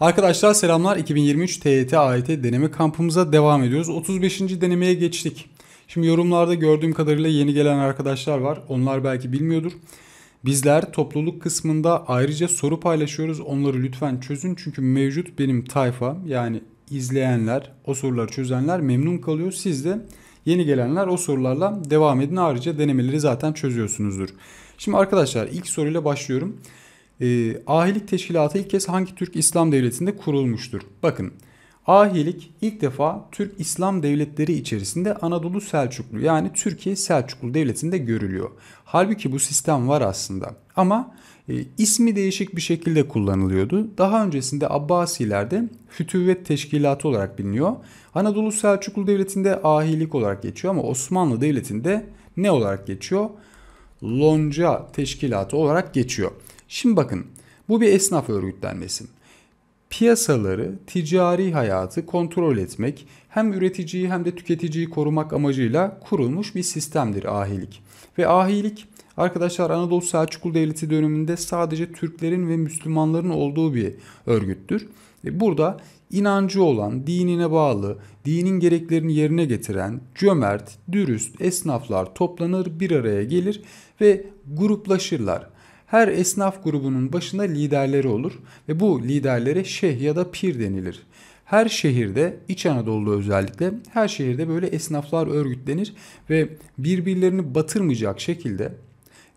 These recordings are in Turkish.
Arkadaşlar selamlar 2023 TYT AYT deneme kampımıza devam ediyoruz. 35. denemeye geçtik. Şimdi yorumlarda gördüğüm kadarıyla yeni gelen arkadaşlar var. Onlar belki bilmiyordur. Bizler topluluk kısmında ayrıca soru paylaşıyoruz. Onları lütfen çözün. Çünkü mevcut benim tayfa yani izleyenler, o soruları çözenler memnun kalıyor. Siz de yeni gelenler o sorularla devam edin. Ayrıca denemeleri zaten çözüyorsunuzdur. Şimdi arkadaşlar ilk soruyla başlıyorum. E, ahilik teşkilatı ilk kez hangi Türk İslam devletinde kurulmuştur? Bakın ahilik ilk defa Türk İslam devletleri içerisinde Anadolu Selçuklu yani Türkiye Selçuklu devletinde görülüyor. Halbuki bu sistem var aslında ama e, ismi değişik bir şekilde kullanılıyordu. Daha öncesinde Abbasilerde Fütüvvet Teşkilatı olarak biliniyor. Anadolu Selçuklu Devleti'nde ahilik olarak geçiyor ama Osmanlı Devleti'nde ne olarak geçiyor? Lonca Teşkilatı olarak geçiyor. Şimdi bakın bu bir esnaf örgütlenmesi. Piyasaları, ticari hayatı kontrol etmek hem üreticiyi hem de tüketiciyi korumak amacıyla kurulmuş bir sistemdir ahilik. Ve ahilik arkadaşlar Anadolu Selçuklu Devleti döneminde sadece Türklerin ve Müslümanların olduğu bir örgüttür. E, burada inancı olan, dinine bağlı, dinin gereklerini yerine getiren cömert, dürüst esnaflar toplanır bir araya gelir ve gruplaşırlar. Her esnaf grubunun başında liderleri olur ve bu liderlere şeyh ya da pir denilir. Her şehirde, İç Anadolu'da özellikle her şehirde böyle esnaflar örgütlenir ve birbirlerini batırmayacak şekilde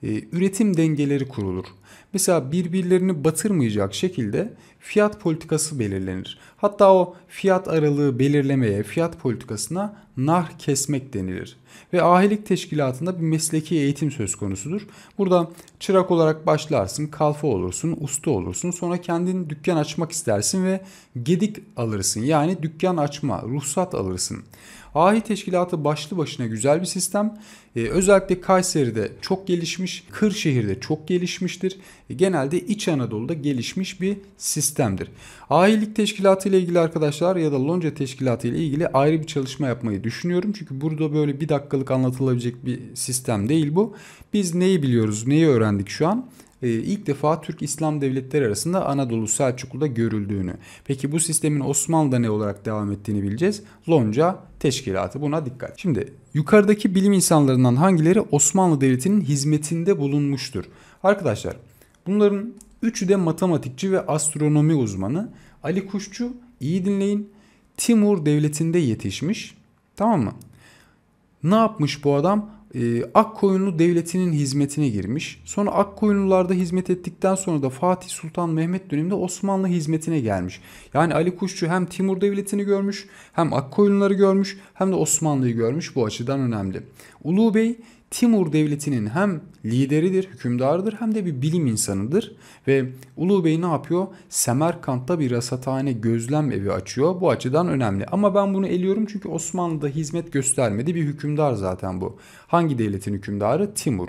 e, üretim dengeleri kurulur. Mesela birbirlerini batırmayacak şekilde fiyat politikası belirlenir. Hatta o fiyat aralığı belirlemeye, fiyat politikasına nar kesmek denilir. Ve ahilik teşkilatında bir mesleki eğitim söz konusudur. Burada çırak olarak başlarsın, kalfa olursun, usta olursun. Sonra kendin dükkan açmak istersin ve gedik alırsın. Yani dükkan açma, ruhsat alırsın. Ahi teşkilatı başlı başına güzel bir sistem. Ee, özellikle Kayseri'de çok gelişmiş, Kırşehir'de çok gelişmiştir. E, genelde İç Anadolu'da gelişmiş bir sistemdir. Ahilik teşkilatı ile ilgili arkadaşlar ya da Lonca teşkilatı ile ilgili ayrı bir çalışma yapmayı düşünüyorum. Çünkü burada böyle bir dakikalık anlatılabilecek bir sistem değil bu. Biz neyi biliyoruz, neyi öğrendik şu an? E, ilk defa Türk İslam devletleri arasında Anadolu Selçuklu'da görüldüğünü. Peki bu sistemin Osmanlı'da ne olarak devam ettiğini bileceğiz. Lonca teşkilatı buna dikkat. Şimdi yukarıdaki bilim insanlarından hangileri Osmanlı Devleti'nin hizmetinde bulunmuştur? Arkadaşlar bunların üçü de matematikçi ve astronomi uzmanı. Ali Kuşçu iyi dinleyin. Timur Devleti'nde yetişmiş. Tamam mı? Ne yapmış bu adam? e, Akkoyunlu Devleti'nin hizmetine girmiş. Sonra Akkoyunlularda hizmet ettikten sonra da Fatih Sultan Mehmet döneminde Osmanlı hizmetine gelmiş. Yani Ali Kuşçu hem Timur Devleti'ni görmüş, hem Akkoyunluları görmüş, hem de Osmanlı'yı görmüş. Bu açıdan önemli. Ulu Bey Timur Devleti'nin hem lideridir, hükümdarıdır hem de bir bilim insanıdır. Ve Ulu Bey ne yapıyor? Semerkant'ta bir rasathane gözlem evi açıyor. Bu açıdan önemli. Ama ben bunu eliyorum çünkü Osmanlı'da hizmet göstermedi bir hükümdar zaten bu. Hangi devletin hükümdarı? Timur.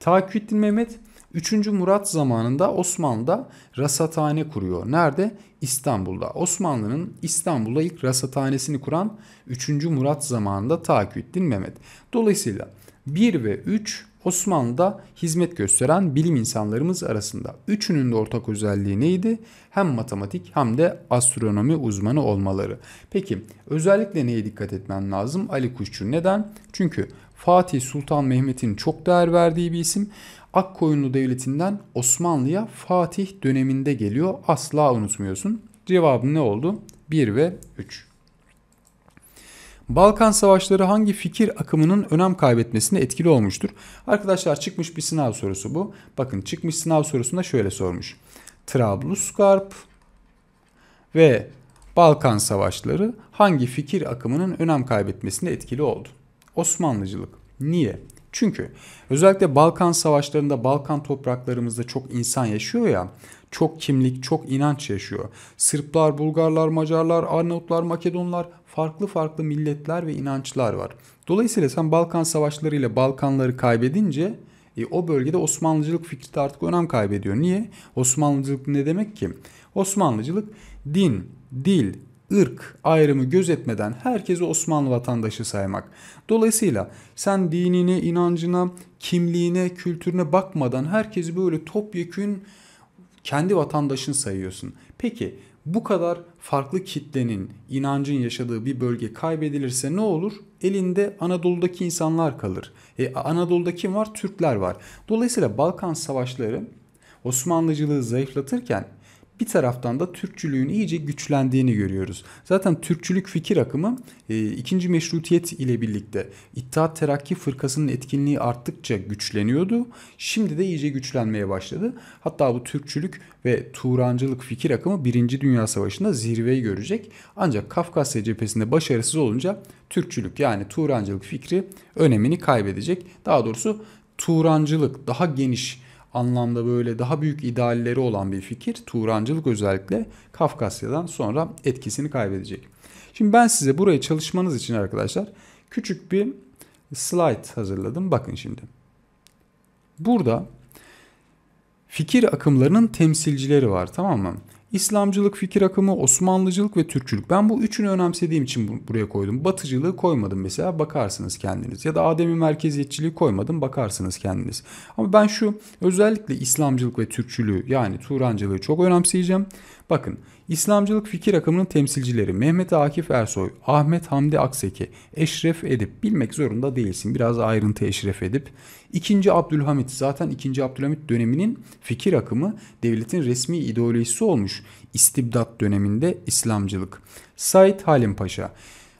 Taküddin Mehmet 3. Murat zamanında Osmanlı'da rasathane kuruyor. Nerede? İstanbul'da. Osmanlı'nın İstanbul'da ilk rasathanesini kuran 3. Murat zamanında Taküddin Mehmet. Dolayısıyla 1 ve 3 Osmanlı'da hizmet gösteren bilim insanlarımız arasında. Üçünün de ortak özelliği neydi? Hem matematik hem de astronomi uzmanı olmaları. Peki özellikle neye dikkat etmen lazım? Ali Kuşçu neden? Çünkü Fatih Sultan Mehmet'in çok değer verdiği bir isim. Akkoyunlu Devleti'nden Osmanlı'ya Fatih döneminde geliyor. Asla unutmuyorsun. Cevabı ne oldu? 1 ve 3. Balkan Savaşları hangi fikir akımının önem kaybetmesine etkili olmuştur? Arkadaşlar çıkmış bir sınav sorusu bu. Bakın çıkmış sınav sorusunda şöyle sormuş. Trablusgarp ve Balkan Savaşları hangi fikir akımının önem kaybetmesine etkili oldu? Osmanlıcılık. Niye? Çünkü özellikle Balkan savaşlarında Balkan topraklarımızda çok insan yaşıyor ya çok kimlik, çok inanç yaşıyor. Sırplar, Bulgarlar, Macarlar, Arnavutlar, Makedonlar farklı farklı milletler ve inançlar var. Dolayısıyla sen Balkan savaşları ile Balkanları kaybedince e, o bölgede Osmanlıcılık fikri de artık önem kaybediyor. Niye? Osmanlıcılık ne demek ki? Osmanlıcılık din, dil, ırk ayrımı gözetmeden herkesi Osmanlı vatandaşı saymak. Dolayısıyla sen dinine, inancına, kimliğine, kültürüne bakmadan herkesi böyle topyekün kendi vatandaşın sayıyorsun. Peki bu kadar farklı kitlenin, inancın yaşadığı bir bölge kaybedilirse ne olur? Elinde Anadolu'daki insanlar kalır. E, Anadolu'da kim var? Türkler var. Dolayısıyla Balkan savaşları Osmanlıcılığı zayıflatırken bir taraftan da Türkçülüğün iyice güçlendiğini görüyoruz. Zaten Türkçülük fikir akımı e, ikinci meşrutiyet ile birlikte İttihat Terakki fırkasının etkinliği arttıkça güçleniyordu. Şimdi de iyice güçlenmeye başladı. Hatta bu Türkçülük ve Turancılık fikir akımı 1. Dünya Savaşı'nda zirveyi görecek. Ancak Kafkasya cephesinde başarısız olunca Türkçülük yani Turancılık fikri önemini kaybedecek. Daha doğrusu Turancılık daha geniş anlamda böyle daha büyük idealleri olan bir fikir Turancılık özellikle Kafkasya'dan sonra etkisini kaybedecek. Şimdi ben size buraya çalışmanız için arkadaşlar küçük bir slide hazırladım. Bakın şimdi. Burada fikir akımlarının temsilcileri var tamam mı? İslamcılık fikir akımı, Osmanlıcılık ve Türkçülük. Ben bu üçünü önemsediğim için buraya koydum. Batıcılığı koymadım mesela bakarsınız kendiniz. Ya da Adem'i merkeziyetçiliği koymadım bakarsınız kendiniz. Ama ben şu özellikle İslamcılık ve Türkçülüğü yani Turancılığı çok önemseyeceğim. Bakın İslamcılık fikir akımının temsilcileri Mehmet Akif Ersoy, Ahmet Hamdi Akseki, Eşref Edip bilmek zorunda değilsin biraz ayrıntı Eşref Edip. İkinci Abdülhamit zaten 2. Abdülhamit döneminin fikir akımı devletin resmi ideolojisi olmuş istibdat döneminde İslamcılık. Said Halim Paşa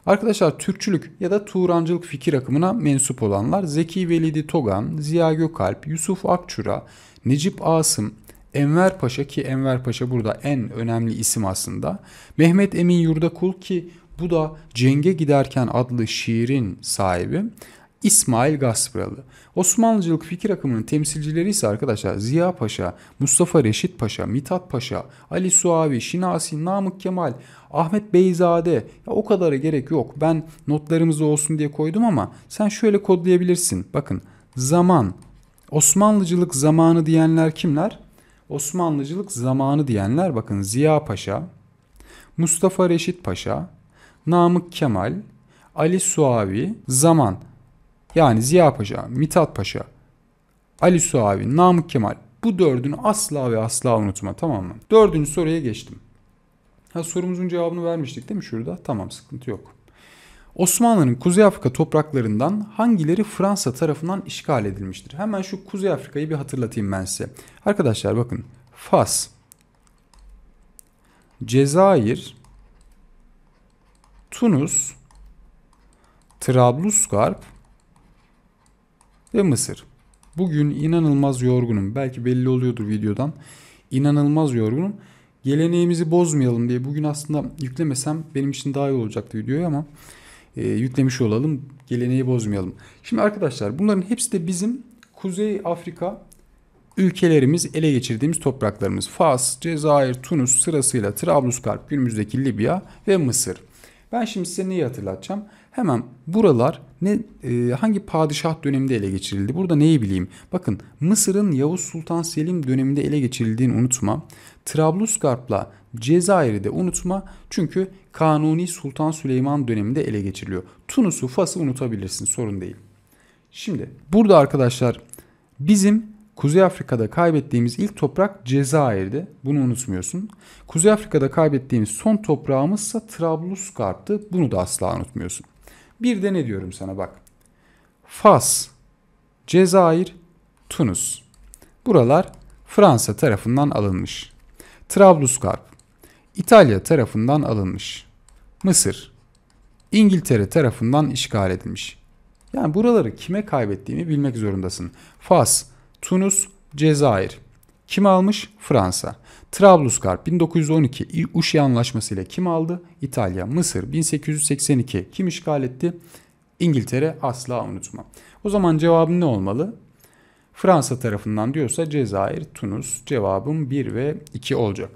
Arkadaşlar Türkçülük ya da Turancılık fikir akımına mensup olanlar Zeki Velidi Togan, Ziya Gökalp, Yusuf Akçura, Necip Asım, Enver Paşa ki Enver Paşa burada en önemli isim aslında. Mehmet Emin Yurdakul ki bu da Cenge Giderken adlı şiirin sahibi. İsmail Gaspıralı. Osmanlıcılık fikir akımının temsilcileri ise arkadaşlar Ziya Paşa, Mustafa Reşit Paşa, Mithat Paşa, Ali Suavi, Şinasi, Namık Kemal, Ahmet Beyzade. Ya o kadara gerek yok. Ben notlarımızda olsun diye koydum ama sen şöyle kodlayabilirsin. Bakın zaman, Osmanlıcılık zamanı diyenler kimler? Osmanlıcılık zamanı diyenler bakın Ziya Paşa, Mustafa Reşit Paşa, Namık Kemal, Ali Suavi, Zaman yani Ziya Paşa, Mithat Paşa, Ali Suavi, Namık Kemal bu dördünü asla ve asla unutma tamam mı? Dördüncü soruya geçtim. Ha sorumuzun cevabını vermiştik değil mi şurada? Tamam sıkıntı yok. Osmanlı'nın Kuzey Afrika topraklarından hangileri Fransa tarafından işgal edilmiştir? Hemen şu Kuzey Afrika'yı bir hatırlatayım ben size. Arkadaşlar bakın Fas, Cezayir, Tunus, Trablusgarp ve Mısır. Bugün inanılmaz yorgunum. Belki belli oluyordur videodan. İnanılmaz yorgunum. Geleneğimizi bozmayalım diye bugün aslında yüklemesem benim için daha iyi olacaktı videoyu ama e, yüklemiş olalım. Geleneği bozmayalım. Şimdi arkadaşlar bunların hepsi de bizim Kuzey Afrika ülkelerimiz ele geçirdiğimiz topraklarımız. Fas, Cezayir, Tunus sırasıyla Trablusgarp, günümüzdeki Libya ve Mısır. Ben şimdi size neyi hatırlatacağım? Hemen buralar ne e, hangi padişah döneminde ele geçirildi? Burada neyi bileyim? Bakın Mısır'ın Yavuz Sultan Selim döneminde ele geçirildiğini unutma. Trablusgarp'la Cezayir'i de unutma çünkü Kanuni Sultan Süleyman döneminde ele geçiriliyor. Tunus'u, Fas'ı unutabilirsin sorun değil. Şimdi burada arkadaşlar bizim Kuzey Afrika'da kaybettiğimiz ilk toprak Cezayir'di. Bunu unutmuyorsun. Kuzey Afrika'da kaybettiğimiz son toprağımızsa Trablusgarp'tı. Bunu da asla unutmuyorsun. Bir de ne diyorum sana bak. Fas, Cezayir, Tunus. Buralar Fransa tarafından alınmış. Trablusgarp, İtalya tarafından alınmış. Mısır İngiltere tarafından işgal edilmiş. Yani buraları kime kaybettiğini bilmek zorundasın. Fas, Tunus, Cezayir. Kim almış? Fransa. Trablusgarp 1912 Uşi Anlaşması ile kim aldı? İtalya. Mısır 1882 kim işgal etti? İngiltere asla unutma. O zaman cevabım ne olmalı? Fransa tarafından diyorsa Cezayir, Tunus cevabım 1 ve 2 olacak.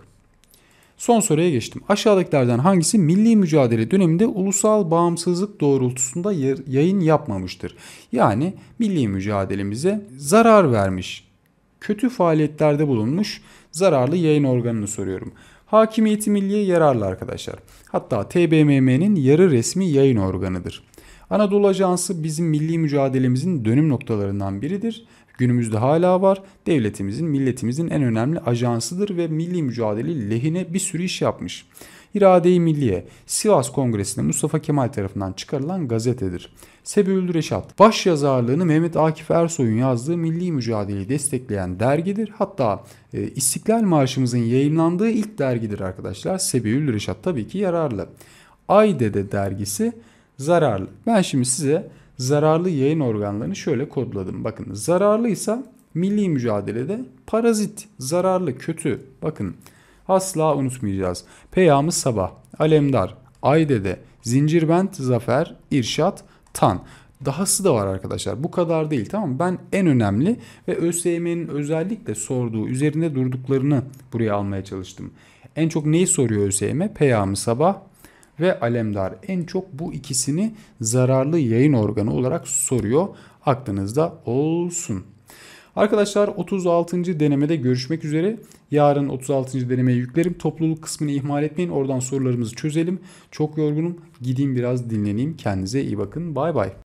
Son soruya geçtim. Aşağıdakilerden hangisi milli mücadele döneminde ulusal bağımsızlık doğrultusunda yayın yapmamıştır? Yani milli mücadelemize zarar vermiş, kötü faaliyetlerde bulunmuş zararlı yayın organını soruyorum. Hakimiyeti milliye yararlı arkadaşlar. Hatta TBMM'nin yarı resmi yayın organıdır. Anadolu Ajansı bizim milli mücadelemizin dönüm noktalarından biridir Günümüzde hala var. Devletimizin, milletimizin en önemli ajansıdır ve milli mücadele lehine bir sürü iş yapmış. İrade-i Milliye, Sivas Kongresi'nde Mustafa Kemal tarafından çıkarılan gazetedir. Sebeül Reşat, baş yazarlığını Mehmet Akif Ersoy'un yazdığı milli mücadeleyi destekleyen dergidir. Hatta e, İstiklal Marşımızın yayınlandığı ilk dergidir arkadaşlar. Sebeül Reşat tabii ki yararlı. Aydede dergisi zararlı. Ben şimdi size zararlı yayın organlarını şöyle kodladım. Bakın zararlıysa milli mücadelede parazit, zararlı, kötü. Bakın asla unutmayacağız. Peyami Sabah, Alemdar, Aydede, Zincirbent, Zafer, İrşat, Tan. Dahası da var arkadaşlar. Bu kadar değil tamam mı? Ben en önemli ve ÖSYM'nin özellikle sorduğu, üzerinde durduklarını buraya almaya çalıştım. En çok neyi soruyor ÖSYM? Peyami Sabah, ve alemdar en çok bu ikisini zararlı yayın organı olarak soruyor. Aklınızda olsun. Arkadaşlar 36. denemede görüşmek üzere. Yarın 36. denemeyi yüklerim. Topluluk kısmını ihmal etmeyin. Oradan sorularımızı çözelim. Çok yorgunum. Gideyim biraz dinleneyim. Kendinize iyi bakın. Bay bay.